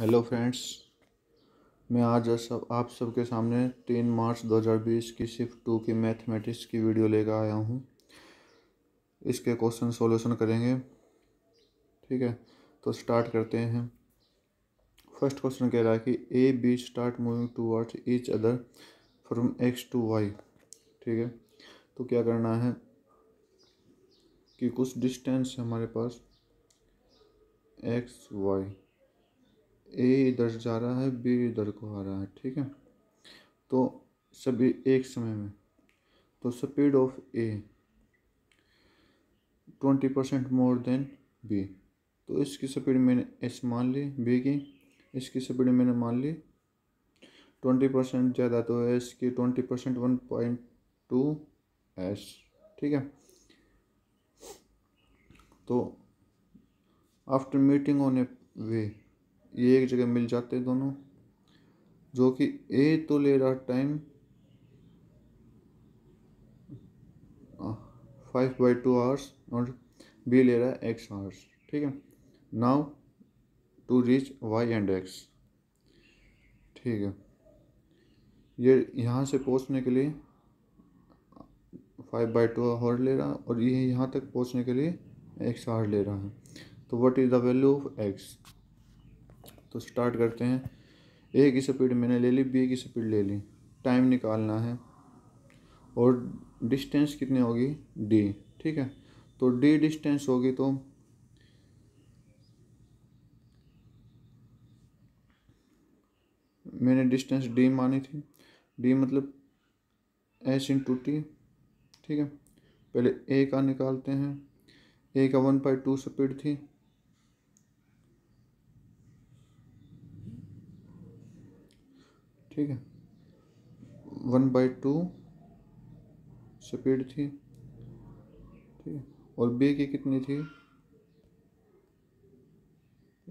hello friends मैं आज सब आप सबके सामने तीन मार्च 2020 की शिफ्ट टू की मैथमेटिक्स की वीडियो लेकर आया हूँ इसके क्वेश्चन सॉल्यूशन करेंगे ठीक है तो स्टार्ट करते हैं फर्स्ट क्वेश्चन कह रहा है कि A B start moving towards each other from X to Y ठीक है तो क्या करना है कि कुछ डिस्टेंस है हमारे पास एक्स वाई ए इधर जा रहा है बी इधर को आ रहा है ठीक है तो सभी एक समय में तो speed of A twenty percent more than B तो इसकी स्पीड मैंने एस मान ली बी की इसकी स्पीड मैंने मान ली ट्वेंटी परसेंट ज़्यादा तो एस की twenty percent one point two S ठीक है तो after meeting on a way ये एक जगह मिल जाते दोनों जो कि ए तो ले रहा time five by two hours और बी ले रहा है एक्स आवर्स ठीक है now to reach y and x ठीक है ये यहाँ से पहुँचने के लिए फाइव बाई टू आवर ले रहा और ये यहाँ तक पहुँचने के लिए एक्स आवर ले रहा है तो what is the value of x तो स्टार्ट करते हैं ए की स्पीड मैंने ले ली बी की स्पीड ले ली टाइम निकालना है और डिस्टेंस कितनी होगी डी ठीक है तो डी डिस्टेंस होगी तो मैंने डिस्टेंस डी मानी थी डी मतलब इन टू टी ठीक है पहले ए का निकालते हैं ए का वन बाई टू स्पीड थी ठीक है वन बाई टू स्पीड थी ठीक है और बी की कितनी थी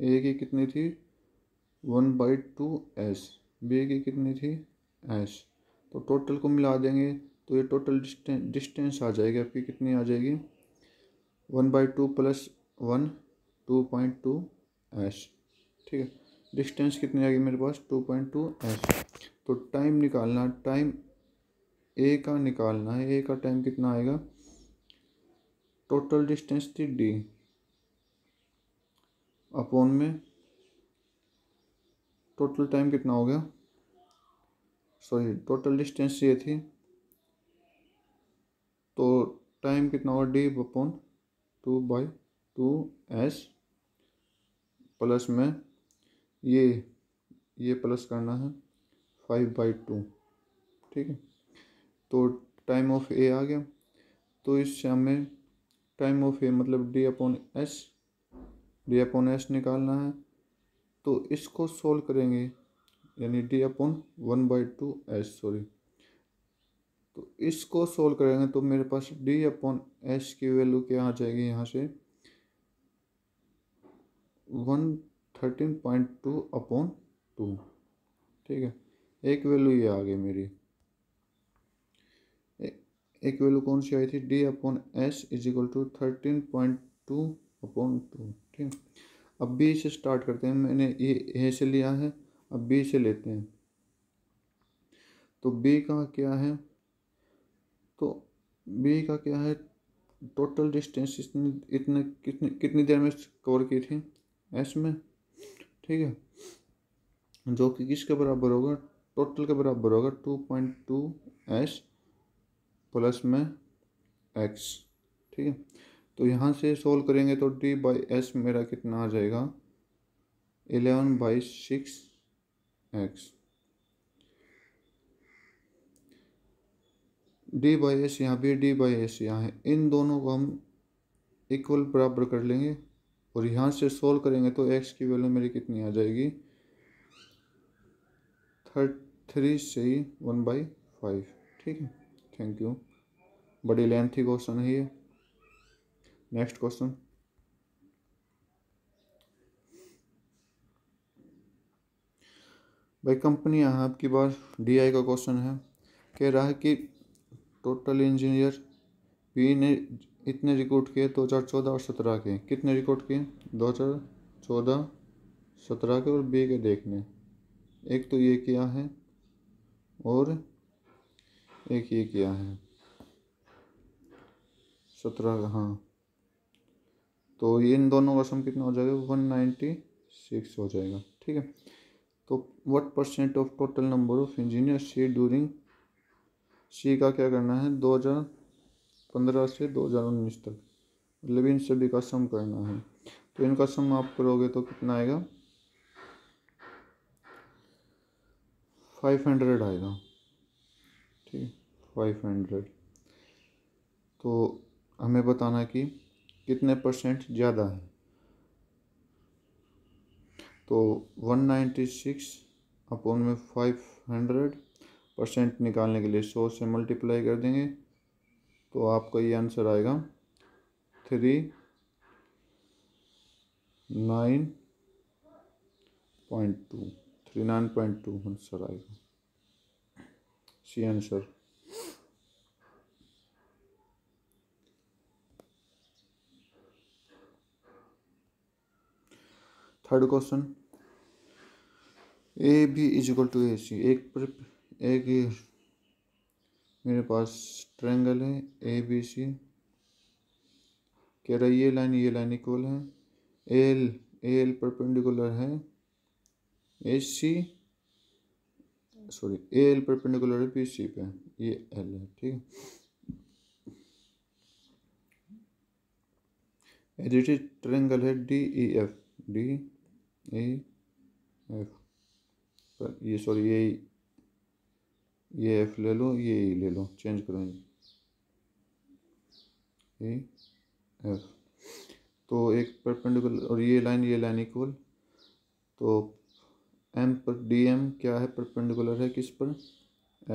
ए की कितनी थी one by two S B की कितनी थी एस तो टोटल को मिला देंगे तो ये टोटल डिस्टेंस आ जाएगी आपकी कितनी आ जाएगी one by two plus one two point two S ठीक है डिस्टेंस कितनी आएगी मेरे पास टू पॉइंट टू एस तो टाइम निकालना टाइम ए का निकालना है ए का टाइम कितना आएगा टोटल डिस्टेंस थी डी अपॉन में टोटल टाइम कितना हो गया सॉरी टोटल डिस्टेंस ये थी तो टाइम कितना होगा D upon two by two S plus में ये ये प्लस करना है फाइव बाई टू ठीक है तो टाइम ऑफ ए आ गया तो इस शाम में टाइम ऑफ ए मतलब D upon S D upon S निकालना है तो इसको सोल्व करेंगे यानी D upon one by two S sorry तो इसको सोल्व करेंगे तो मेरे पास डी अपॉन एस की वैल्यू क्या आ जाएगी यहाँ से one thirteen point two upon two ठीक है एक वैल्यू ये आ गई मेरी ए, एक वैल्यू कौन सी आई थी D upon S is equal to thirteen point two upon two ठीक है अब बी से स्टार्ट करते हैं मैंने ये ए से लिया है अब बी से लेते हैं तो बी का क्या है तो बी का क्या है टोटल डिस्टेंस इतने कितने कितनी देर में कवर की थी एस में ठीक है जो कि किसके बराबर होगा टोटल के बराबर होगा two point two S plus में एक्स ठीक है तो यहाँ से सोल्व करेंगे तो डी बाई एस मेरा कितना आ जाएगा eleven by six x D by S यहाँ भी डी बाई एस यहाँ है इन दोनों को हम इक्वल बराबर कर लेंगे और यहाँ से सोल्व करेंगे तो एक्स की वैल्यू मेरी कितनी आ जाएगी थर्ट थ्री से वन बाई फाइव ठीक है थैंक यू बड़ी लेंथी क्वेश्चन है ये नेक्स्ट क्वेश्चन भाई कंपनी यहाँ आपकी बार डीआई का क्वेश्चन है कह रहा है कि टोटल इंजीनियर पी ने इतने रिकॉर्ड किए दो हज़ार चौदह और सत्रह के कितने रिकॉर्ड किए दो हज़ार चौदह सत्रह के और बी के देखने एक तो ये किया है और एक ये किया है सत्रह का हाँ तो ये इन दोनों का सम कितना हो जाएगा वन नाइन्टी सिक्स हो जाएगा ठीक है तो what percent of total number of engineer C during C का क्या करना है दो हज़ार पंद्रह से दो हज़ार उन्नीस तक मतलब इन सभी का सम करना है तो इनका सम आप करोगे तो कितना आएगा फाइव हंड्रेड आएगा ठीक फाइव हंड्रेड तो हमें बताना कि कितने परसेंट ज़्यादा है तो वन नाइन्टी सिक्स अपॉन में फाइव हंड्रेड परसेंट निकालने के लिए सौ से मल्टीप्लाई कर देंगे तो आपका ये आंसर आएगा three nine point two three nine point two answer आएगा C answer third question A B is equal to A C एक पर एक मेरे पास ट्रेंगल है ए बी सी कह रहा है ये लाइन ये लाइन इक्वल है एल एल परपेंडिकुलर है A C sorry L perpendicular है बी सी पे ये एल है ठीक है एज ट्रेंगल है D E F D E F ये सॉरी ये ये एफ ले लो ये ई e ले लो चेंज करो ये ए एफ तो एक परपेंडिकुलर और ये लाइन ये लाइन इक्वल तो एम पर डी एम क्या है परपेंडिकुलर है किस पर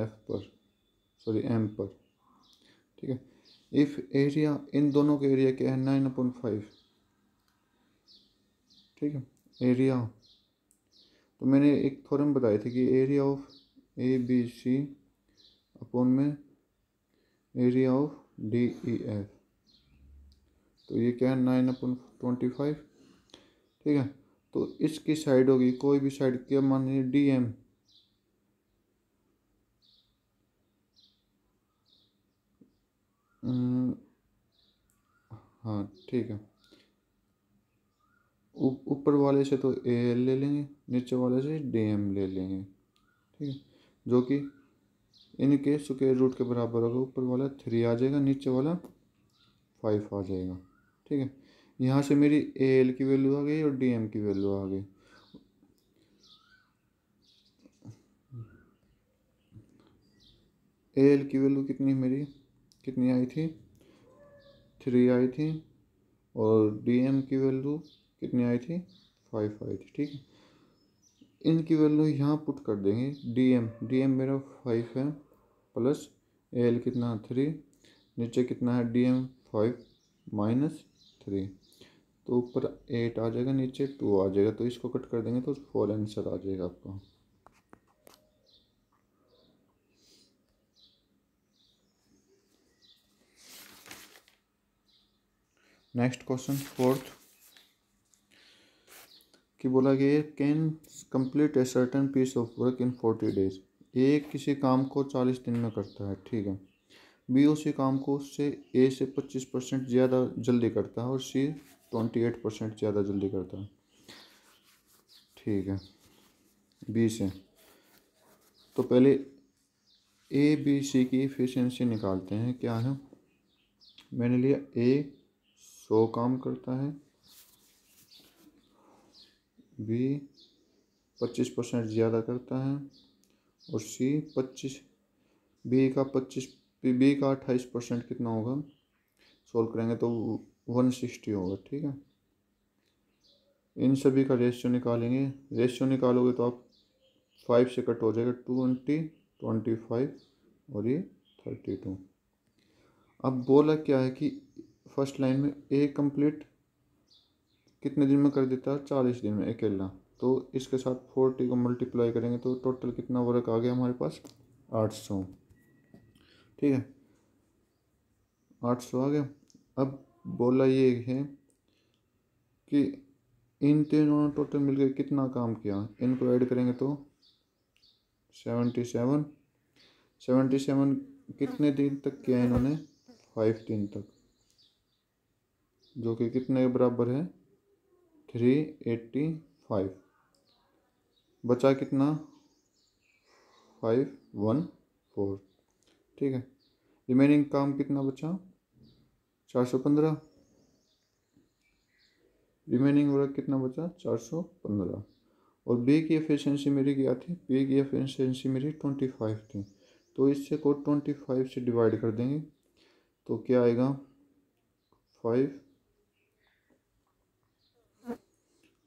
एफ पर सॉरी एम पर ठीक है इफ़ एरिया इन दोनों के एरिया क्या है नाइन अपॉइंट फाइव ठीक है एरिया तो मैंने एक थोरम बताई थी कि area of A B C upon में area of D E F तो ये क्या है नाइन अपॉन ट्वेंटी फाइव ठीक है तो इसकी साइड होगी कोई भी साइड क्या मान लीजिए डी एम हम्म, हाँ ठीक है ऊपर वाले से तो ए एल ले लेंगे नीचे वाले से डी एम ले लेंगे ठीक है जो कि इनके स्क्वेयर रूट के बराबर होगा ऊपर वाला थ्री आ जाएगा नीचे वाला फाइव आ जाएगा ठीक है यहाँ से मेरी ए एल की वैल्यू आ गई और डी एम की वैल्यू आ गई ए एल की वैल्यू कितनी मेरी कितनी आई थी थ्री आई थी और डी एम की वैल्यू कितनी आई थी फाइव आई थी ठीक है इनकी वैल्यू यहाँ पुट कर देंगे डी एम डी एम मेरा फाइव है प्लस एल कितना है थ्री नीचे कितना है D M five minus three तो ऊपर एट आ जाएगा नीचे टू आ जाएगा तो इसको कट कर देंगे तो फोर आंसर आ जाएगा आपका नेक्स्ट क्वेश्चन फोर्थ कि बोला कि can complete a certain piece of work in forty days A किसी काम को चालीस दिन में करता है ठीक है बी उसी काम को उससे ए से पच्चीस परसेंट ज़्यादा जल्दी करता है और सी ट्वेंटी एट परसेंट ज़्यादा जल्दी करता है ठीक है बी से तो पहले ए बी सी की इफिशेंसी निकालते हैं क्या है मैंने लिया ए सौ काम करता है बी पच्चीस परसेंट ज़्यादा करता है और सी पच्चीस बी का पच्चीस बी का अट्ठाईस परसेंट कितना होगा सॉल्व करेंगे तो वन सिक्सटी होगा ठीक है इन सभी का रेशियो निकालेंगे रेशियो निकालोगे तो आप फाइव से कट हो जाएगा ट्वेंटी ट्वेंटी फाइव और ये थर्टी टू अब बोला क्या है कि फर्स्ट लाइन में ए कंप्लीट कितने दिन में कर देता है चालीस दिन में अकेला तो इसके साथ फोर्टी को मल्टीप्लाई करेंगे तो टोटल कितना वर्क आ गया हमारे पास आठ सौ ठीक है आठ सौ आ गया अब बोला ये है कि इन तीनों ने टोटल मिलकर कितना काम किया इनको ऐड करेंगे तो सेवेंटी सेवन सेवेंटी सेवन कितने दिन तक किया इन्होंने फाइव दिन तक जो कि कितने के बराबर है थ्री एट्टी फाइव बचा कितना फाइव वन फोर ठीक है रिमेनिंग काम कितना बचा चार सौ पंद्रह रिमेनिंग वर्क कितना बचा चार सौ पंद्रह और बी की एफिशिएंसी मेरी क्या थी बी की एफिशिएंसी मेरी ट्वेंटी फाइव थी तो इससे को ट्वेंटी फाइव से डिवाइड कर देंगे तो क्या आएगा फाइव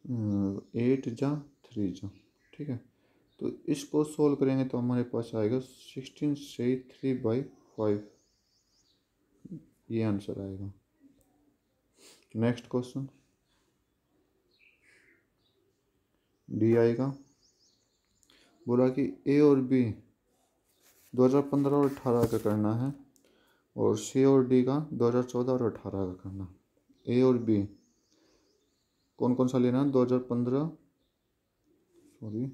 एट जा थ्री जा ठीक है तो इसको सोल्व करेंगे तो हमारे पास आएगा सिक्सटीन से थ्री बाई फाइव ये आंसर आएगा नेक्स्ट क्वेश्चन डी आएगा बोला कि ए और बी 2015 और 18 का करना है और सी और डी का 2014 और 18 का करना ए और बी कौन कौन सा लेना है दो हज़ार पंद्रह सॉरी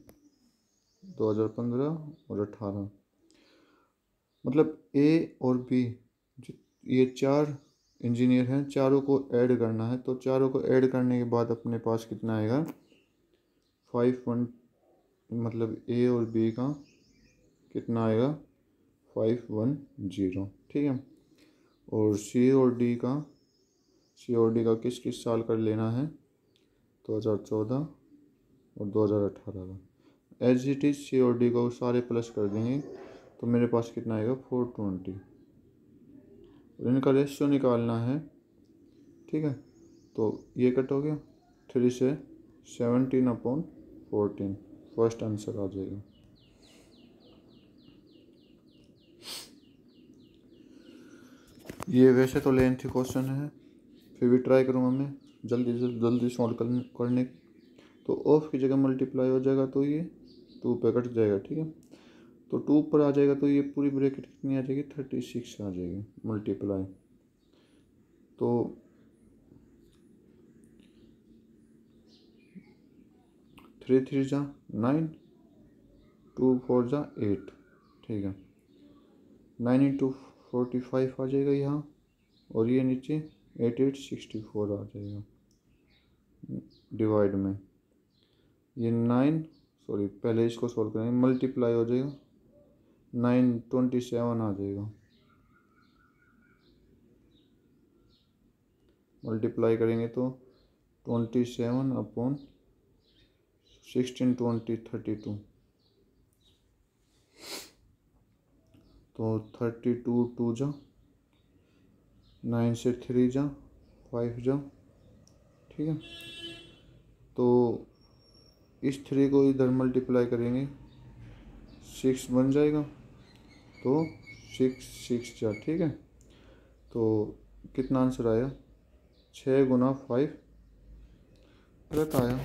दो हज़ार पंद्रह और अट्ठारह मतलब ए और बी ये चार इंजीनियर हैं चारों को ऐड करना है तो चारों को ऐड करने के बाद अपने पास कितना आएगा फाइव वन मतलब ए और बी का कितना आएगा फाइव वन ज़ीरो ठीक है और सी और डी का सी और डी का किस किस साल का लेना है 2014 और 2018 का एच जी टी सी और डी को सारे प्लस कर देंगे तो मेरे पास कितना आएगा फोर ट्वेंटी और इनका रेशियो निकालना है ठीक है तो ये कट हो गया थ्री से seventeen upon fourteen first answer आ जाएगा ये वैसे तो लेंथ क्वेश्चन है फिर भी ट्राई करूँगा मैं जल्दी से जल्दी सॉल्व करने करने तो ऑफ की जगह मल्टीप्लाई हो जाएगा तो ये टू पे कट जाएगा ठीक है तो टू पर आ जाएगा तो ये पूरी ब्रैकेट कितनी आ जाएगी थर्टी सिक्स आ जाएगी मल्टीप्लाई तो थ्री थ्री जा नाइन टू फोर जा एट ठीक है नाइन इंटू फोर्टी फाइव आ जाएगा यहाँ और ये नीचे एट एट सिक्सटी फोर आ जाएगा डिवाइड में ये नाइन सॉरी पहले इसको सॉल्व करेंगे मल्टीप्लाई हो जाएगा नाइन ट्वेंटी सेवन आ जाएगा मल्टीप्लाई करेंगे तो twenty seven upon sixteen twenty thirty two तो थर्टी टू टू जा नाइन से थ्री जा फाइव जा ठीक है तो इस थ्री को इधर मल्टीप्लाई करेंगे सिक्स बन जाएगा तो सिक्स सिक्स चार ठीक है तो कितना आंसर आया छः गुना फाइव गलत आया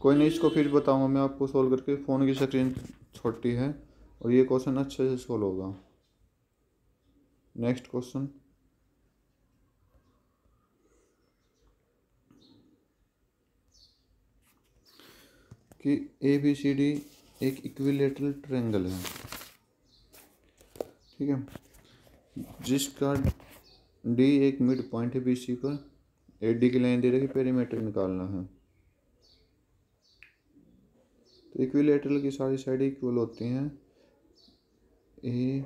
कोई नहीं इसको फिर बताऊंगा मैं आपको सॉल्व करके फ़ोन की स्क्रीन छोटी है और ये क्वेश्चन अच्छे से सॉल्व होगा नेक्स्ट क्वेश्चन कि ए बी सी डी एक इक्विलेटरल ट्रेंगल है ठीक है जिसका डी एक मिड पॉइंट है बी सी पर ए डी की लाइन दे रही है पेरीमीटर निकालना है तो इक्विलेटरल की सारी साइड इक्वल होती हैं ए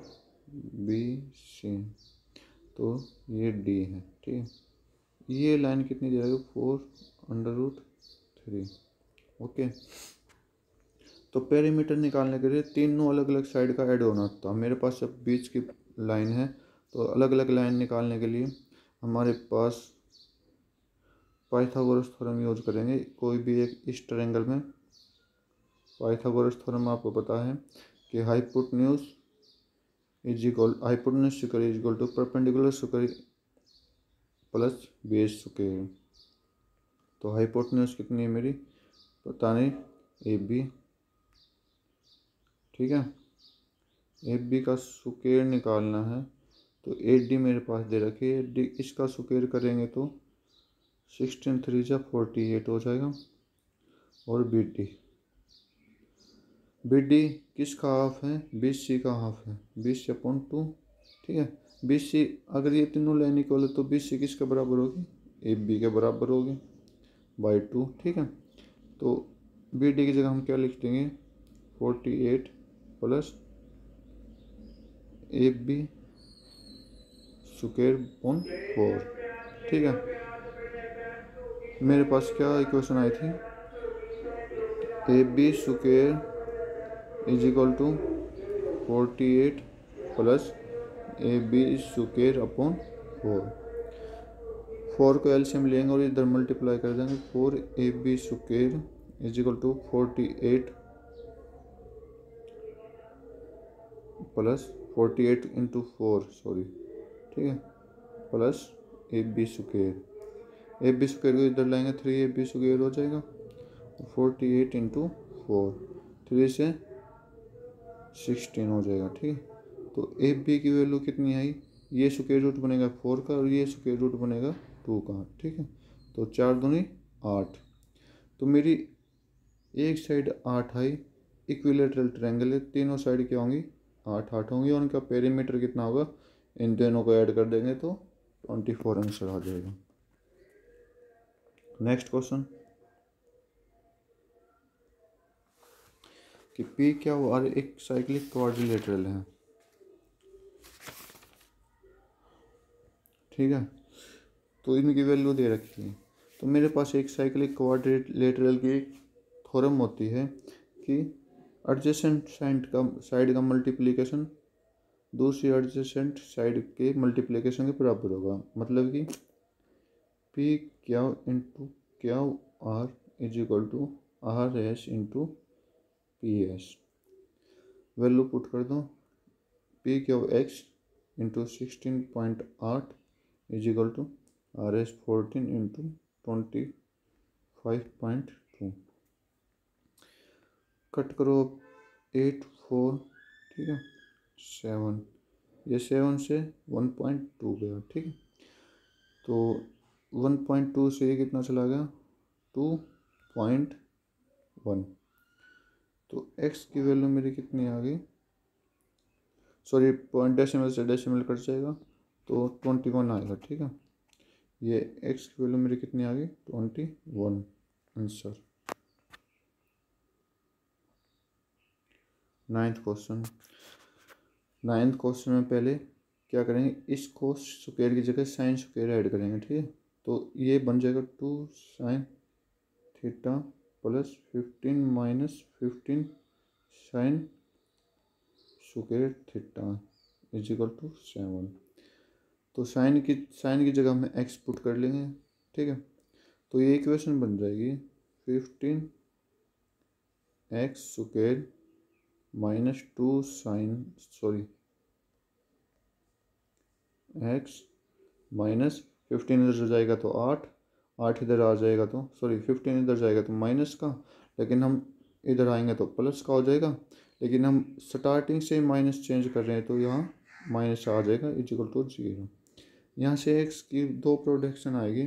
बी सी तो ये डी है ठीक है ये लाइन कितनी दे रही है four under root three okay तो पेरीमीटर निकालने के लिए तीनों अलग अलग साइड का ऐड होना था मेरे पास अब बीच की लाइन है तो अलग अलग लाइन निकालने के लिए हमारे पास पाइथागोरस थ्योरम यूज करेंगे कोई भी एक इस ट्रेंगल में पाइथागोरस थ्योरम आपको पता है कि hypotenuse is equal hypotenuse square is equal to perpendicular square plus base square तो हाइपोटन्यूज कितनी है मेरी पता नहीं ए बी ठीक है ए बी का सुकेर निकालना है तो एट डी मेरे पास दे रखे ए डी इसका सुकेर करेंगे तो सिक्सटीन थ्री या फोर्टी एट हो जाएगा और बी डी बी डी किस का हाफ है बी सी का हाफ है बी सी अपॉन टू ठीक है बी सी अगर ये तीनों लाइन इक्वल है तो बी सी किसके बराबर होगी ए बी के बराबर होगी बाई टू ठीक है तो बी डी की जगह हम क्या लिख देंगे forty eight plus A B square upon four ठीक है मेरे पास क्या इक्वेशन आई थी A B square is equal to forty eight plus A B square upon four four को एल्शियम लेंगे और इधर मल्टीप्लाई कर देंगे four A B square is equal to forty eight plus forty eight into four sorry ठीक है plus A B square A B square को इधर लाएंगे थ्री ए बी स्क्र हो जाएगा forty eight into four three से sixteen हो जाएगा ठीक है तो ए बी की वैल्यू कितनी आई ये स्क्र रूट बनेगा फोर का और ये स्क्र रूट बनेगा टू का ठीक है तो चार दूनी आठ तो मेरी एक साइड आठ आई इक्विलेटरल ट्रायंगल है तीनों साइड क्या होंगी आठ आठ होंगी और उनका पेरीमीटर कितना होगा इन दोनों को ऐड कर देंगे तो ट्वेंटी फोर आंसर आ जाएगा नेक्स्ट क्वेश्चन कि पी क्या हुआ अरे एक साइक्लिक क्वाड्रिलेटरल है ठीक है तो इनकी वैल्यू दे रखी है तो मेरे पास एक साइकिल क्वाड्रेट लेटरल की थोरम होती है कि एडजेसेंट साइड का साइड का मल्टीप्लिकेशन दूसरी एडजेसेंट साइड के मल्टीप्लिकेशन के बराबर होगा मतलब कि P Q into Q R is equal to R S into P S value put कर दो P Q x into sixteen point आठ is equal to R S fourteen into twenty five point two cut करो eight four ठीक है seven ये seven से one point to गया ठीक है तो वन पॉइंट टू से ये कितना चला गया टू पॉइंट वन तो एक्स की वैल्यू मेरी कितनी आ गई सॉरी पॉइंट डेसिमल से डेसिमल कट जाएगा तो ट्वेंटी वन आएगा ठीक है ये एक्स की वैल्यू मेरी कितनी आ गई twenty one answer ninth question ninth question में पहले क्या करेंगे इस कोस स्क्वेयर की जगह साइन स्क्वेयर ऐड करेंगे ठीक है तो ये बन जाएगा two sine theta plus fifteen minus fifteen sine square theta is equal to seven तो साइन की साइन की जगह हम एक्स पुट कर लेंगे ठीक है तो ये इक्वेशन बन जाएगी fifteen x square minus two sine sorry x minus fifteen इधर जाएगा तो आठ आठ इधर आ जाएगा तो सॉरी फिफ्टीन इधर जाएगा तो माइनस का लेकिन हम इधर आएंगे तो प्लस का हो जाएगा लेकिन हम स्टार्टिंग से माइनस चेंज कर रहे हैं तो यहाँ माइनस आ जाएगा इजिकल टू जीरो यहाँ से एक्स की दो प्रोडक्शन आएगी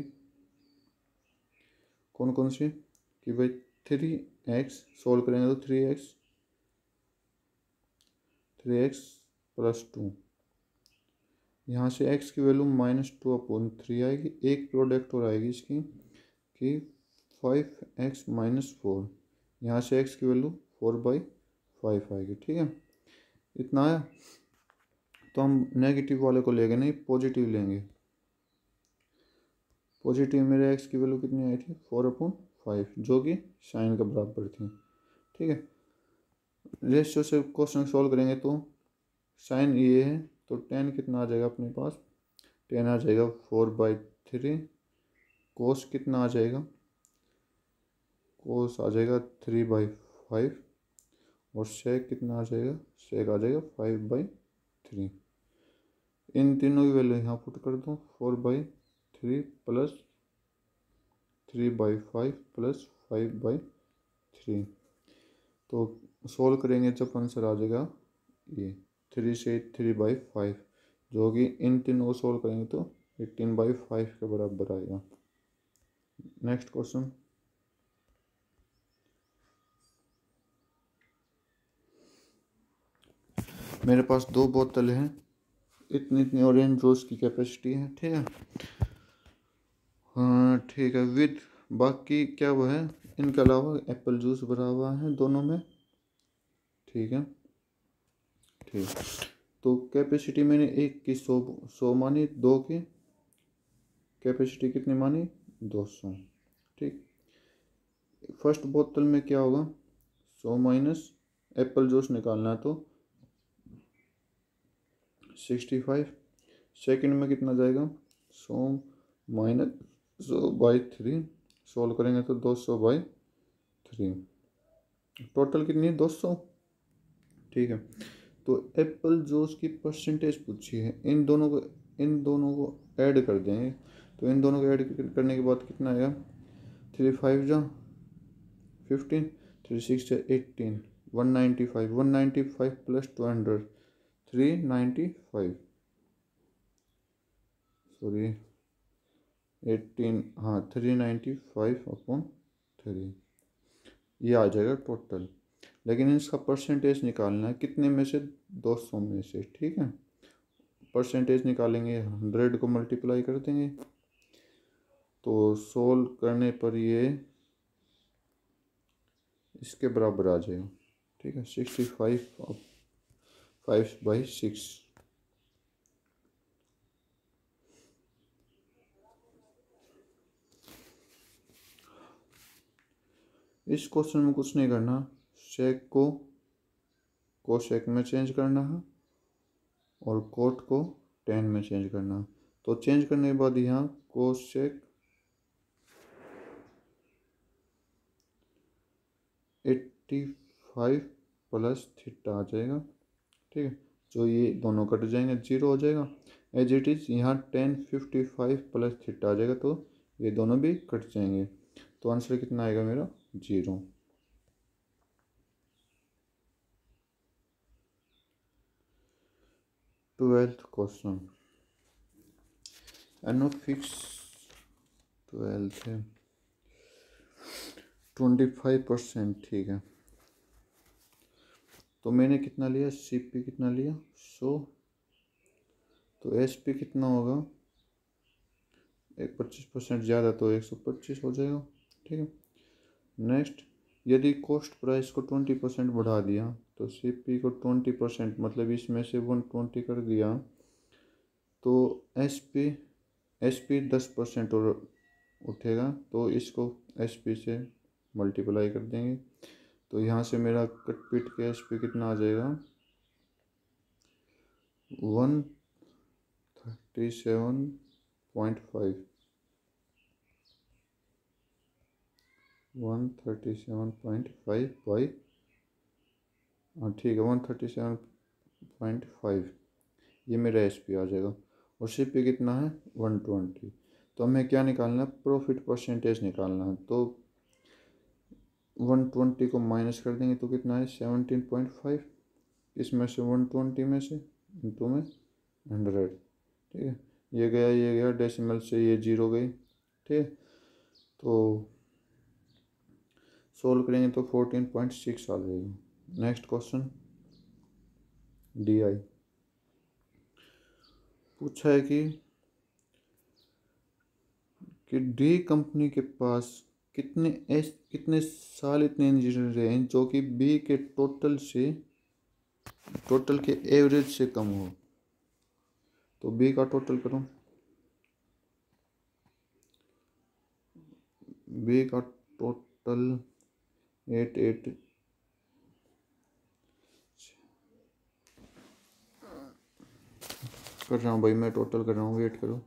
कौन कौन सी कि भाई थ्री एक्स सोल्व करेंगे तो three x three x plus two यहाँ से एक्स की value minus two upon three आएगी एक प्रोडक्ट और आएगी इसकी कि फाइव एक्स माइनस फोर यहाँ से एक्स की वैल्यू फोर बाई फाइव आएगी ठीक है इतना आया तो हम नेगेटिव वाले को लेंगे नहीं पॉजिटिव लेंगे पॉजिटिव मेरे एक्स की वैल्यू कितनी आई थी फोर अपॉन फाइव जो कि साइन के बराबर थी ठीक है रेशियो से क्वेश्चन सॉल्व करेंगे तो साइन ये है तो टेन कितना आ जाएगा अपने पास टेन आ जाएगा फोर बाई थ्री कोस कितना आ जाएगा कोस आ जाएगा थ्री बाई फाइव और शेक कितना आ जाएगा शेक आ जाएगा फाइव बाई थ्री इन तीनों की वैल्यू यहाँ पुट कर दो four by three plus three by five plus five by three तो सोल्व करेंगे जब आंसर आ जाएगा ये थ्री से थ्री बाई फाइव जो कि इन तीनों को सोल्व करेंगे तो एटीन बाई फाइव के बराबर आएगा नेक्स्ट क्वेश्चन मेरे पास दो बोतल हैं इतनी इतनी ऑरेंज जूस की कैपेसिटी है ठीक है हाँ ठीक है विद बाकी क्या वो है इनके अलावा एप्पल जूस भरा हुआ है दोनों में ठीक है ठीक तो कैपेसिटी मैंने एक की सौ सौ मानी दो की कैपेसिटी कितनी मानी दो सौ ठीक फर्स्ट बोतल में क्या होगा सौ माइनस एप्पल जूस निकालना है तो सिक्सटी फाइव सेकेंड में कितना जाएगा सौ माइनस सौ बाई थ्री सोल्व करेंगे तो दो सौ बाई थ्री टोटल कितनी है दो सौ ठीक है तो एप्पल जूस की परसेंटेज पूछी है इन दोनों को इन दोनों को ऐड कर देंगे तो इन दोनों को ऐड करने के बाद कितना आएगा थ्री फाइव जा fifteen three six eighteen one ninety five one ninety five plus two hundred three ninety five sorry eighteen हाँ three ninety five upon three ये आ जाएगा टोटल लेकिन इसका परसेंटेज निकालना है कितने में से दो सौ में से ठीक है परसेंटेज निकालेंगे हंड्रेड को मल्टीप्लाई कर देंगे तो सोल्व करने पर ये इसके बराबर आ जाएगा ठीक है sixty five five by six इस क्वेश्चन में कुछ नहीं करना शेक को शेक में चेंज करना है और कोट को टेन में चेंज करना है तो चेंज करने के बाद यहाँ cosec eighty five plus theta आ जाएगा ठीक है तो ये दोनों कट जाएंगे जीरो हो जाएगा एज इट इज़ यहाँ ten fifty five plus theta आ जाएगा तो ये दोनों भी कट जाएंगे तो आंसर कितना आएगा मेरा जीरो ट्वेल्थ क्वेश्चन एनो फिक्स ट्वेल्थ है ट्वेंटी फाइव परसेंट ठीक है तो मैंने कितना लिया सी पी कितना लिया सो तो एस पी कितना होगा एक पच्चीस परसेंट ज़्यादा तो एक सौ पच्चीस हो जाएगा ठीक है नेक्स्ट यदि कॉस्ट प्राइस को ट्वेंटी परसेंट बढ़ा दिया तो सी पी को ट्वेंटी परसेंट मतलब इसमें से वन ट्वेंटी कर दिया तो एस पी एस पी दस परसेंट और उठेगा तो इसको एस पी से मल्टीप्लाई कर देंगे तो यहाँ से मेरा कट के कैश पे कितना आ जाएगा one thirty seven point five one thirty seven point five by हाँ ठीक है one thirty seven point five ये मेरा एस पी आ जाएगा और सी पी कितना है वन ट्वेंटी तो हमें क्या निकालना है प्रॉफिट परसेंटेज निकालना है तो वन ट्वेंटी को माइनस कर देंगे तो कितना है सेवनटीन पॉइंट फाइव इसमें से वन ट्वेंटी में से इंटू में हंड्रेड ठीक है ये गया ये गया डेसिमल से ये जीरो गई ठीक है तो सोल्व करेंगे तो फोर्टीन पॉइंट सिक्स आ जाएगा नेक्स्ट क्वेश्चन डी आई पूछा है कि कि डी कंपनी के पास कितने एस कितने साल इतने इंजीनियर रहे हैं जो कि बी के टोटल से टोटल के एवरेज से कम हो तो बी का टोटल करो बी का टोटल एट एट कर रहा हूँ भाई मैं टोटल कर रहा हूँ वेट करो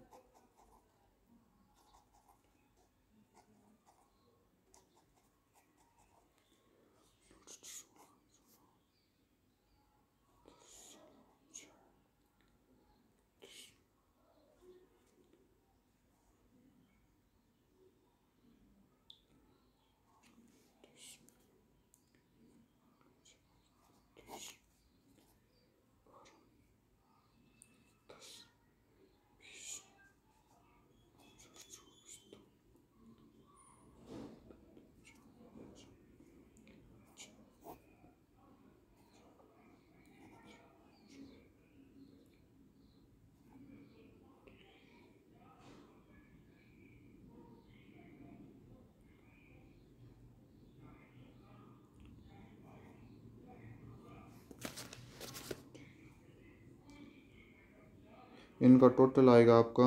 इनका टोटल आएगा आपका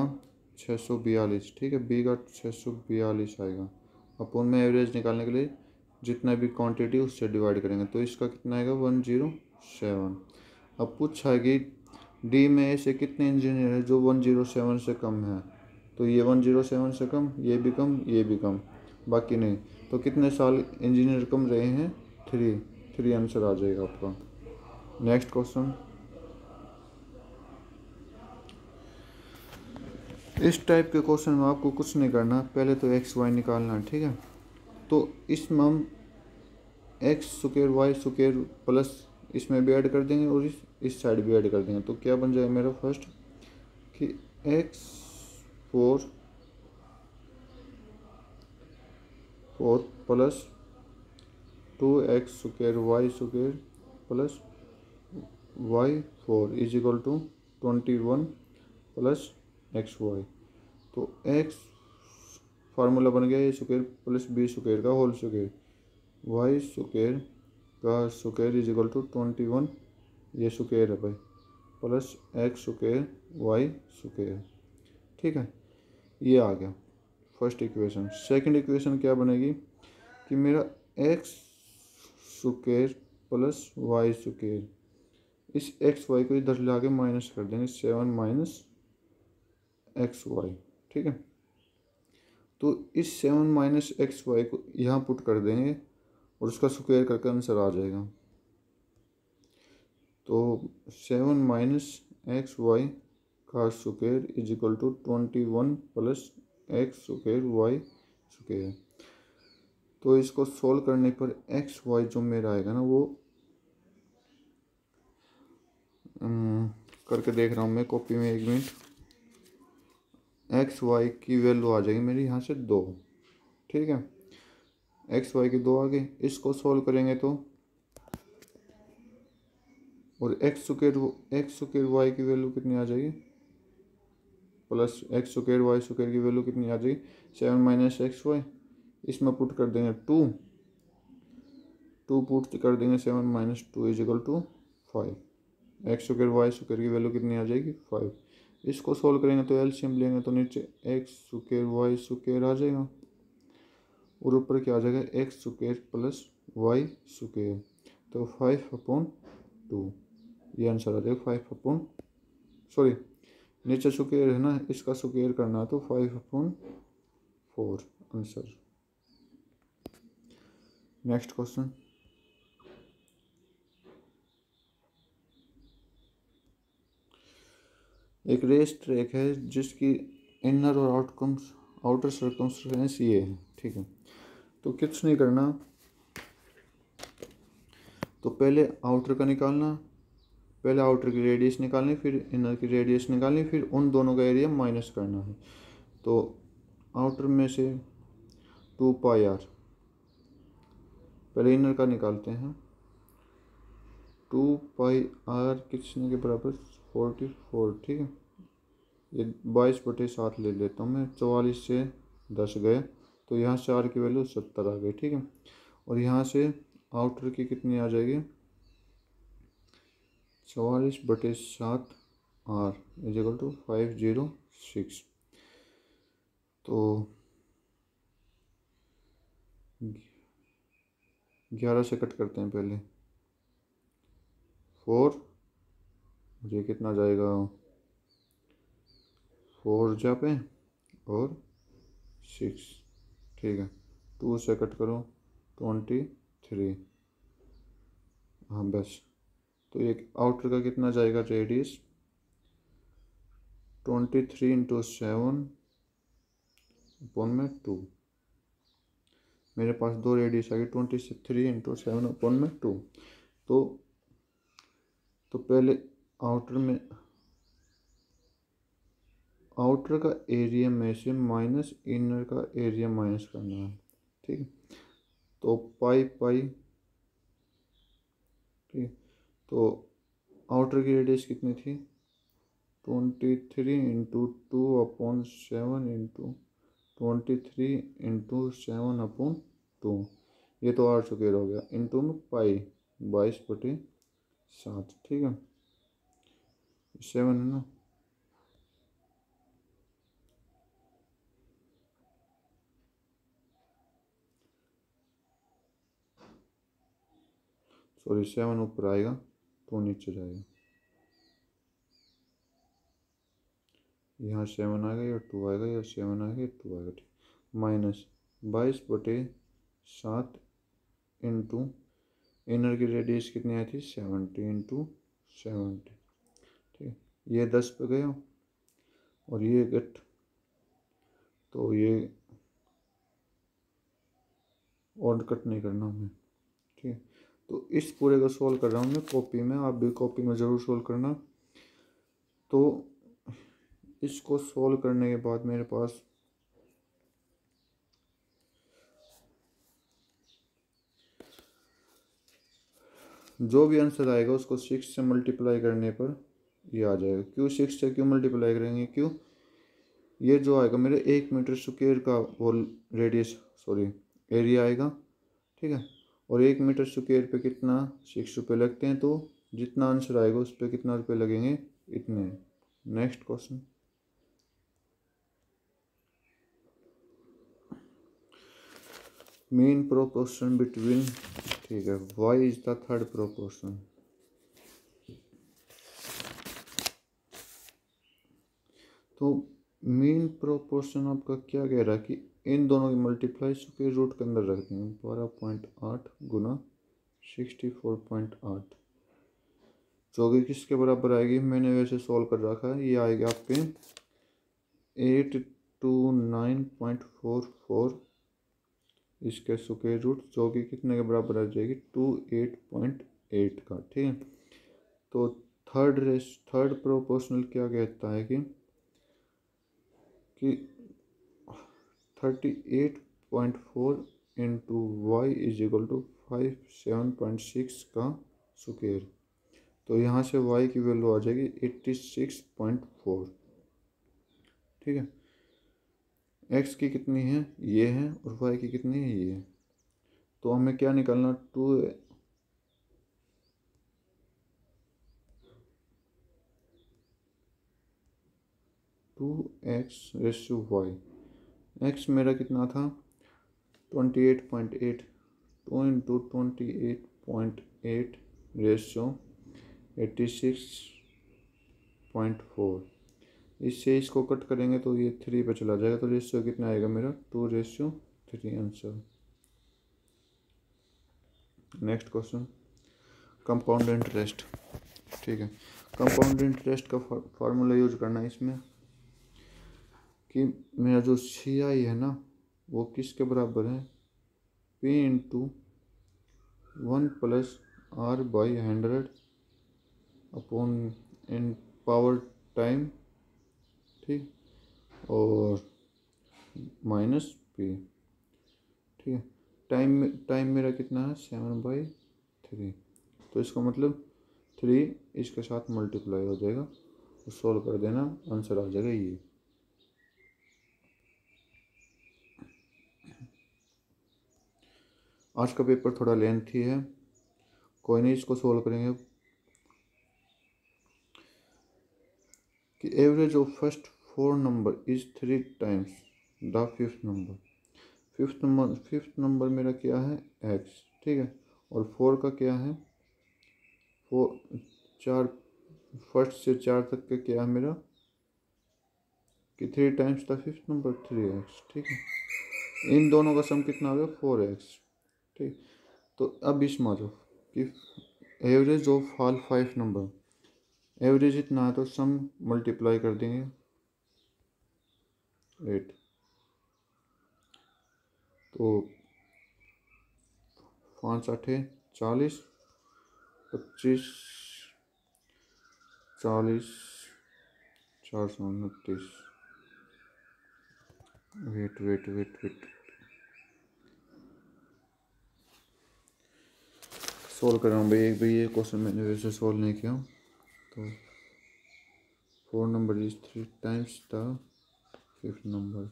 छः सौ बयालीस ठीक है बी का छः सौ बयालीस आएगा अपन में एवरेज निकालने के लिए जितना भी क्वांटिटी उससे डिवाइड करेंगे तो इसका कितना आएगा वन जीरो सेवन अब पूछा है कि डी में ऐसे कितने इंजीनियर हैं जो वन जीरो सेवन से कम है तो ये वन जीरो सेवन से कम ये भी कम ये भी कम बाकी नहीं तो कितने साल इंजीनियर कम रहे हैं थ्री थ्री आंसर आ जाएगा आपका नेक्स्ट क्वेश्चन इस टाइप के क्वेश्चन में आपको कुछ नहीं करना पहले तो एक्स वाई निकालना ठीक है तो इसमें हम x square y square plus इसमें भी ऐड कर देंगे और इस इस साइड भी ऐड कर देंगे तो क्या बन जाएगा मेरा फर्स्ट कि x four four plus two x square y square plus y four is equal to twenty one plus x y तो एक्स फार्मूला बन गया A square plus B square का होल स्क्र वाई स्क्र का square is equal to twenty one ये square है भाई plus x square y square ठीक है ये आ गया फर्स्ट इक्वेशन सेकंड इक्वेशन क्या बनेगी कि मेरा x square plus y square इस एक्स वाई को इधर ला के माइनस कर देंगे सेवन माइनस एक्स वाई ठीक है तो इस सेवन माइनस एक्स वाई को यहाँ पुट कर देंगे और उसका स्क्वायर करके आंसर आ जाएगा तो सेवन माइनस एक्स वाई का square is equal to twenty one plus x square y square तो इसको सोल्व करने पर एक्स वाई जो मेरा आएगा ना वो करके देख रहा हूँ मैं कॉपी में एक मिनट एक्स वाई की वैल्यू आ जाएगी मेरी यहाँ से दो ठीक है एक्स वाई की दो आ गई इसको सॉल्व करेंगे तो और एक्स सुकेर एक्स सुकेर वाई की वैल्यू कितनी आ जाएगी plus x square y square की वैल्यू कितनी आ जाएगी सेवन माइनस एक्स वाई इसमें पुट कर देंगे टू टू पुट कर देंगे seven minus two is equal to five x square y square की वैल्यू कितनी आ जाएगी फाइव इसको सोल्व करेंगे तो एल्शियम लेंगे तो नीचे एक्स सुकेर वाई सुकेर आ जाएगा और ऊपर क्या आ जाएगा एक्स सुकेर प्लस वाई सुकेर तो फाइव अपॉन टू ये आंसर आ जाएगा फाइव अपॉन सॉरी नीचे सुकेर है ना इसका सुकेर करना है तो five upon four answer next question एक रेस ट्रैक है जिसकी इनर और आउटकम्स आउटर सर्कम्फ्रेंस ये है ठीक है तो किस नहीं करना तो पहले आउटर का निकालना पहले आउटर की रेडियस निकालनी फिर इनर की रेडियस निकालनी फिर उन दोनों का एरिया माइनस करना है तो आउटर में से टू पाई आर पहले इनर का निकालते हैं टू पाई आर किसने के बराबर फोर्टी फोर ठीक है ये बाईस बटे सात ले लेता हूँ मैं चवालीस से दस गए तो यहाँ चार की वैल्यू सत्तर आ गई ठीक है और यहाँ से आउटर की कितनी आ जाएगी चवालीस बटे सात r is equal to five zero six तो ग्यारह से कट करते हैं पहले फोर ये कितना जाएगा फोर जा पे और सिक्स ठीक है टू से कट करो ट्वेंटी थ्री हाँ बस तो एक आउटर का कितना जाएगा radius twenty three into seven upon में टू मेरे पास दो रेडियस आ गई twenty three into seven upon में टू तो तो पहले आउटर में आउटर का एरिया में से माइनस इनर का एरिया माइनस करना है ठीक है तो पाई पाई ठीक तो आउटर की रेडियस कितनी थी twenty three into two upon seven into twenty three into seven upon two ये तो आठ सौ हो गया इंटू में पाई बाईस बटे सात ठीक है सेवन है ना सॉरी सेवन ऊपर आएगा तो नीचे जाएगा यहाँ सेवन आएगा या टू आएगा या सेवन आएगा या टू आएगा ठीक माइनस बाईस बटे सात इंटू इनर की रेडियस कितनी आई थी सेवनटी इंटू सेवनटी ये दस पे गया और ये गट तो ये और कट नहीं करना हमें ठीक है तो इस पूरे का सॉल्व कर रहा हूँ मैं कॉपी में आप भी कॉपी में ज़रूर सॉल्व करना तो इसको सॉल्व करने के बाद मेरे पास जो भी आंसर आएगा उसको सिक्स से मल्टीप्लाई करने पर ये आ जाएगा क्यों सिक्स से क्यों मल्टीप्लाई करेंगे क्यों ये जो आएगा मेरे एक मीटर स्क्वेयर का वो रेडियस सॉरी एरिया आएगा ठीक है और एक मीटर स्क्वेयर पे कितना सिक्स रुपये लगते हैं तो जितना आंसर आएगा उस पर कितना रुपये लगेंगे इतने next question mean proportion between ठीक है y is the third proportion तो मेन प्रोपोर्शन आपका क्या कह रहा है कि इन दोनों की मल्टीप्लाई के रूट के अंदर रख देंगे बारह पॉइंट आठ गुना सिक्सटी फोर पॉइंट आठ जो तो कि किसके बराबर आएगी मैंने वैसे सॉल्व कर रखा है ये आएगा आपके eight two nine point four four इसके स्क्वेयर रूट जो कि कितने के बराबर आ जाएगी टू एट पॉइंट एट का ठीक है तो थर्ड रेस थर्ड प्रोपोर्शनल क्या कहता है कि कि thirty eight point four into y is equal to five seven point six का स्क्वेयर तो यहाँ से वाई की वैल्यू आ जाएगी एट्टी सिक्स पॉइंट फोर ठीक है एक्स की कितनी है ये है और वाई की कितनी है ये है तो हमें क्या निकालना two to x race to y x मेरा कितना था twenty eight point eight two into twenty eight point eight ratio eighty six point four इससे इसको कट करेंगे तो ये थ्री पर चला जाएगा तो रेशियो कितना आएगा मेरा two ratio three answer next question compound interest ठीक है कंपाउंड इंटरेस्ट का फॉर्मूला यूज करना है इसमें कि मेरा जो सी आई है ना वो किसके बराबर है p into one plus r by hundred upon n power time ठीक और माइनस पी ठीक है टाइम टाइम मेरा कितना है सेवन बाई थ्री तो इसका मतलब थ्री इसके साथ मल्टीप्लाई हो जाएगा तो सॉल्व कर देना आंसर आ जाएगा ये आज का पेपर थोड़ा लेंथी है कोई नहीं इसको सोल्व करेंगे कि average of first four number is three times the fifth number fifth number fifth number मेरा क्या है एक्स ठीक है और फोर का क्या है फोर चार फर्स्ट से चार तक का क्या है मेरा कि three times the fifth number three x ठीक है इन दोनों का सम कितना आ गया फोर एक्स तो अब इस मारो कि average of all five number average इतना है तो सम मल्टीप्लाई कर देंगे एट तो पाँच अठे चालीस पच्चीस चालीस चार सौ उनतीस wait wait wait wait solve कर रहा हूँ भाई एक भाई ये क्वेश्चन मैंने वैसे सोल्व नहीं किया तो four number is three times the fifth number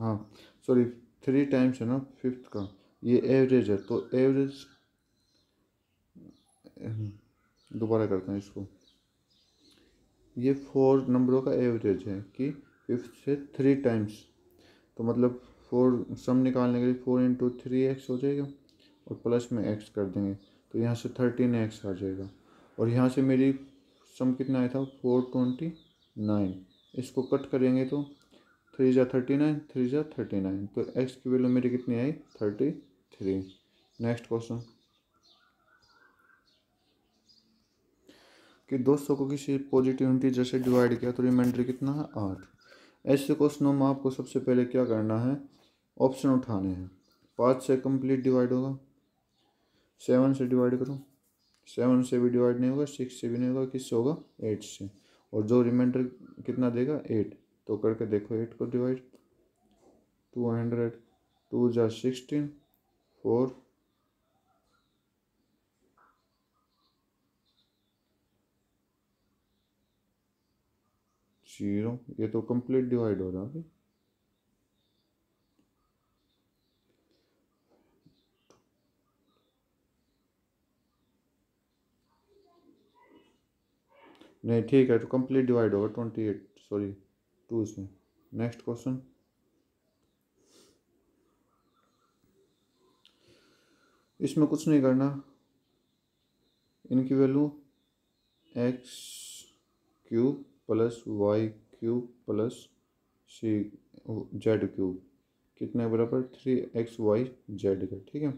हाँ सॉरी थ्री टाइम्स है ना फिफ्थ का ये एवरेज है तो एवरेज दोबारा करते हैं इसको ये फोर नंबरों का एवरेज है कि फिफ्थ से थ्री टाइम्स तो मतलब फोर सम निकालने के लिए फोर इंटू थ्री एक्स हो जाएगा और प्लस में एक्स कर देंगे तो यहाँ से थर्टीन एक्स आ जाएगा और यहाँ से मेरी सम कितना आया था फोर ट्वेंटी नाइन इसको कट करेंगे तो थ्री जा थर्टी नाइन थ्री जा थर्टी नाइन तो एक्स की वैल्यू मेरी कितनी आई थर्टी थ्री नेक्स्ट क्वेश्चन कि सौ को किसी पॉजिटिव इंटीजर से डिवाइड किया तो रिमाइंडर कितना है आठ ऐसे क्वेश्चनों में आपको सबसे पहले क्या करना है ऑप्शन उठाने हैं पाँच से कंप्लीट डिवाइड होगा सेवन से डिवाइड करो सेवन से भी डिवाइड नहीं होगा सिक्स से भी नहीं होगा किससे होगा एट से और जो रिमाइंडर कितना देगा एट तो करके देखो एट को डिवाइड टू हंड्रेड टू ज़ा सिक्सटीन फोर जीरो ये तो कंप्लीट डिवाइड हो रहा है नहीं ठीक है तो कंप्लीट डिवाइड होगा ट्वेंटी एट सॉरी टू इसमें नेक्स्ट क्वेश्चन इसमें कुछ नहीं करना इनकी value x cube plus y cube plus c z cube कितने बराबर थ्री एक्स वाई जेड का ठीक है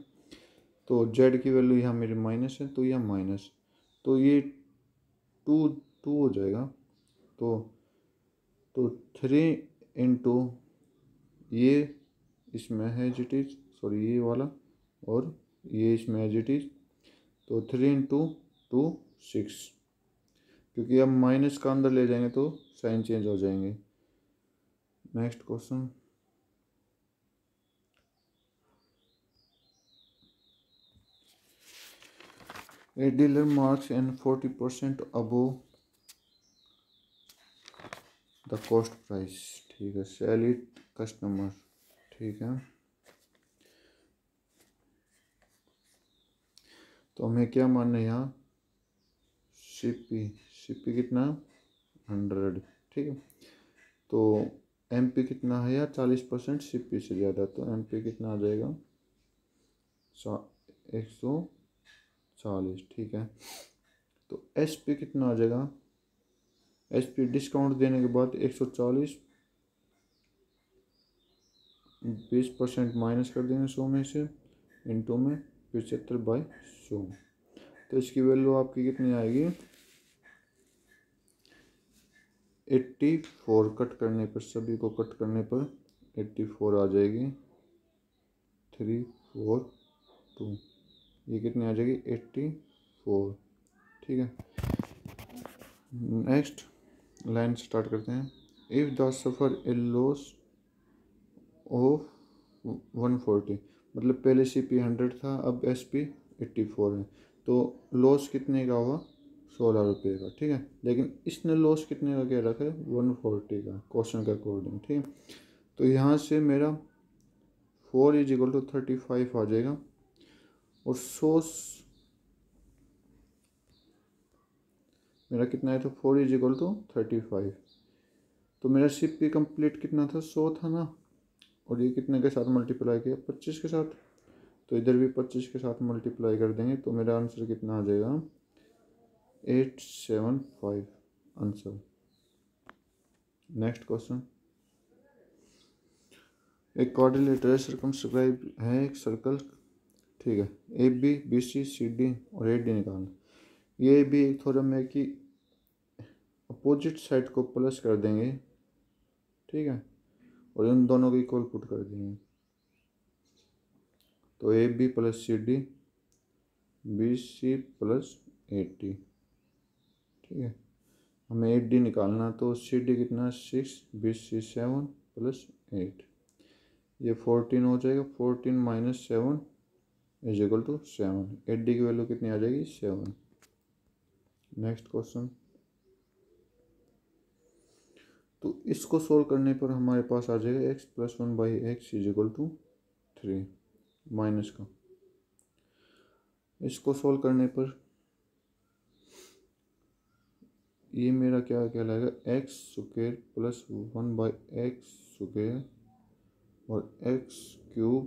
तो जेड की वैल्यू यहाँ मेरी माइनस है तो यह माइनस तो ये टू टू हो जाएगा तो तो थ्री इंटू ये इसमें है एज इट इज़ सॉरी ये वाला और ये इसमें एज इट इज़ तो थ्री इंटू टू सिक्स क्योंकि अब माइनस का अंदर ले जाएंगे तो साइन चेंज हो जाएंगे next question dealer marks and forty percent above the cost price ठीक है sell कस्टमर ठीक है तो हमें क्या मानना यहाँ सी पी सी पी कितना हंड्रेड ठीक है तो एम पी कितना है यार चालीस परसेंट सी पी से ज़्यादा तो एम पी कितना आ जाएगा एक सौ चालीस ठीक है तो एस पी कितना आ जाएगा एस पी डिस्काउंट देने के बाद एक सौ चालीस बीस परसेंट माइनस कर देंगे सौ में से इंटू में पचहत्तर बाई सौ तो इसकी वैल्यू आपकी कितनी आएगी एट्टी फोर कट करने पर सभी को कट करने पर एट्टी फोर आ जाएगी थ्री फोर टू ये कितनी आ जाएगी एट्टी फोर ठीक है नेक्स्ट लाइन स्टार्ट करते हैं if the suffer a loss of one forty मतलब पहले सी पी हंड्रेड था अब एस पी एट्टी फोर है तो लॉस कितने का हुआ सोलह रुपये का ठीक है लेकिन इसने लॉस कितने का क्या रखा है वन फोर्टी का क्वेश्चन के अकॉर्डिंग ठीक है तो यहाँ से मेरा four is equal to thirty five आ जाएगा और सौ मेरा कितना है तो four is equal to thirty five तो मेरा सिप पी कंप्लीट कितना था सौ था ना और ये कितने के साथ मल्टीप्लाई किया पच्चीस के साथ तो इधर भी पच्चीस के साथ मल्टीप्लाई कर देंगे तो मेरा आंसर कितना आ जाएगा eight seven five answer next question एक कॉर्डिलेटर सरकमस्क्राइब है एक सर्कल ठीक है A B B C C D और ए डी निकालना ये भी एक थोड़ा है कि अपोजिट साइड को प्लस कर देंगे ठीक है और इन दोनों को इक्वल पुट कर देंगे तो A B plus C D B C plus A T ठीक है हमें एट डी निकालना तो सी डी कितना सिक्स बीस सी सेवन प्लस एट ये फोर्टीन हो जाएगा fourteen minus seven is equal to seven eight D की वैल्यू कितनी आ जाएगी सेवन नेक्स्ट क्वेश्चन तो इसको सोल्व करने पर हमारे पास आ जाएगा x plus one by x is equal to three minus का इसको सोल्व करने पर ये मेरा क्या कहलाएगा x square plus one by x square और x cube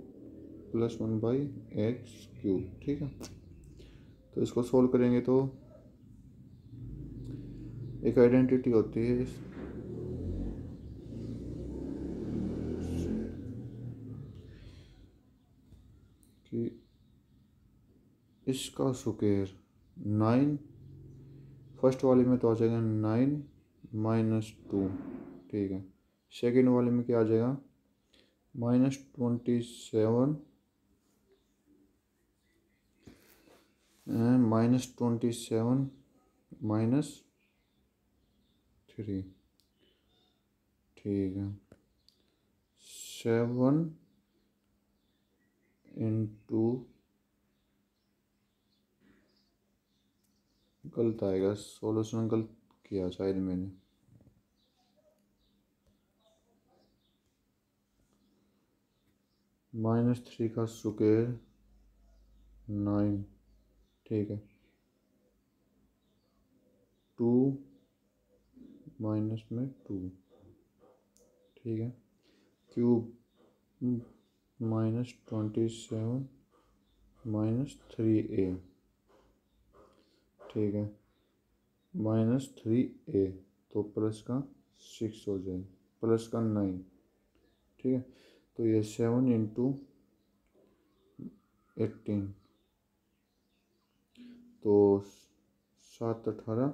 plus one by x cube ठीक है तो इसको सोल्व करेंगे तो एक आइडेंटिटी होती है कि इसका सुकेर नाइन फर्स्ट वाले में तो आ जाएगा नाइन माइनस टू ठीक है सेकेंड वाले में क्या आ जाएगा minus twenty seven minus twenty seven minus three ठीक है सेवन इंटू गलत आएगा सोलूशन गलत किया शायद मैंने माइनस थ्री का स्क्वेयर नाइन ठीक है टू माइनस में टू ठीक है cube minus twenty seven minus three a ठीक है माइनस थ्री ए तो प्लस का सिक्स हो जाए प्लस का नाइन ठीक है तो ये सेवन इंटू एटीन तो सात अठारह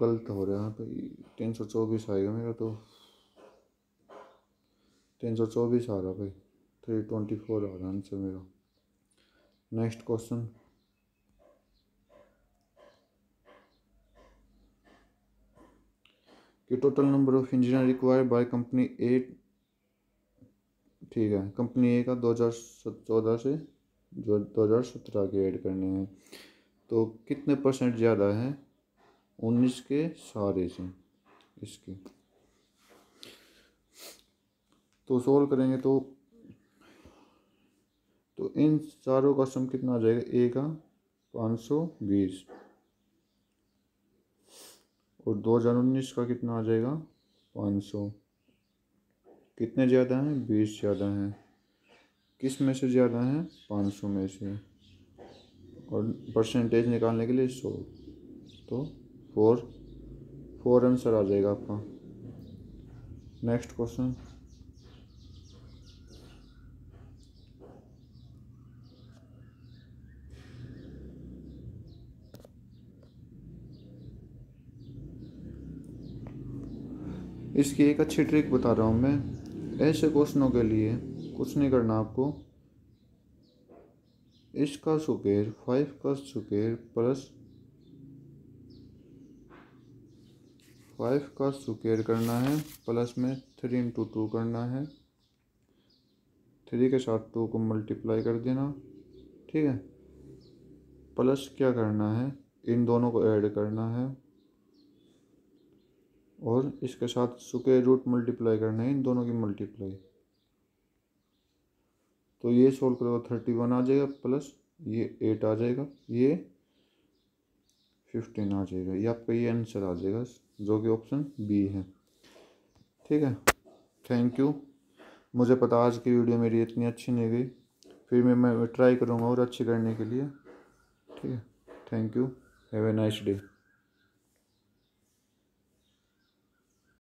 गलत हो रहा है यहाँ पे तीन सौ चौबीस आएगा मेरा तो तीन सौ चौबीस आ रहा भाई थ्री ट्वेंटी फोर आ रहा आंसर मेरा नेक्स्ट क्वेश्चन कि total number of engineer required by company a ठीक है कंपनी ए का दो हज़ार चौदह से जो दो हज़ार सत्रह के ऐड करने हैं तो कितने परसेंट ज़्यादा है उन्नीस के सारे से इसके तो सोल्व करेंगे तो तो इन चारों का सम कितना आ जाएगा ए का पाँच सौ बीस और दो हज़ार उन्नीस का कितना आ जाएगा पाँच सौ कितने ज़्यादा हैं बीस ज़्यादा हैं किस में से ज़्यादा हैं पाँच सौ में से और परसेंटेज निकालने के लिए सौ तो फोर फोर आंसर आ जाएगा आपका नेक्स्ट क्वेश्चन इसकी एक अच्छी ट्रिक बता रहा हूँ मैं ऐसे क्वेश्चनों के लिए कुछ नहीं करना आपको इसका सुकेर फाइव का सुकेर प्लस फाइव का सुकेर करना है प्लस में थ्री इंटू टू करना है थ्री के साथ टू को मल्टीप्लाई कर देना ठीक है प्लस क्या करना है इन दोनों को ऐड करना है और इसके साथ सुके रूट मल्टीप्लाई करने हैं इन दोनों की मल्टीप्लाई तो ये सोल्व करो थर्टी वन आ जाएगा प्लस ये एट आ जाएगा ये फिफ्टीन आ जाएगा ये आपका ये आंसर आ जाएगा जो कि ऑप्शन बी है ठीक है थैंक यू मुझे पता आज की वीडियो मेरी इतनी अच्छी नहीं गई फिर मैं मैं ट्राई करूँगा और अच्छी करने के लिए ठीक है thank you have a nice day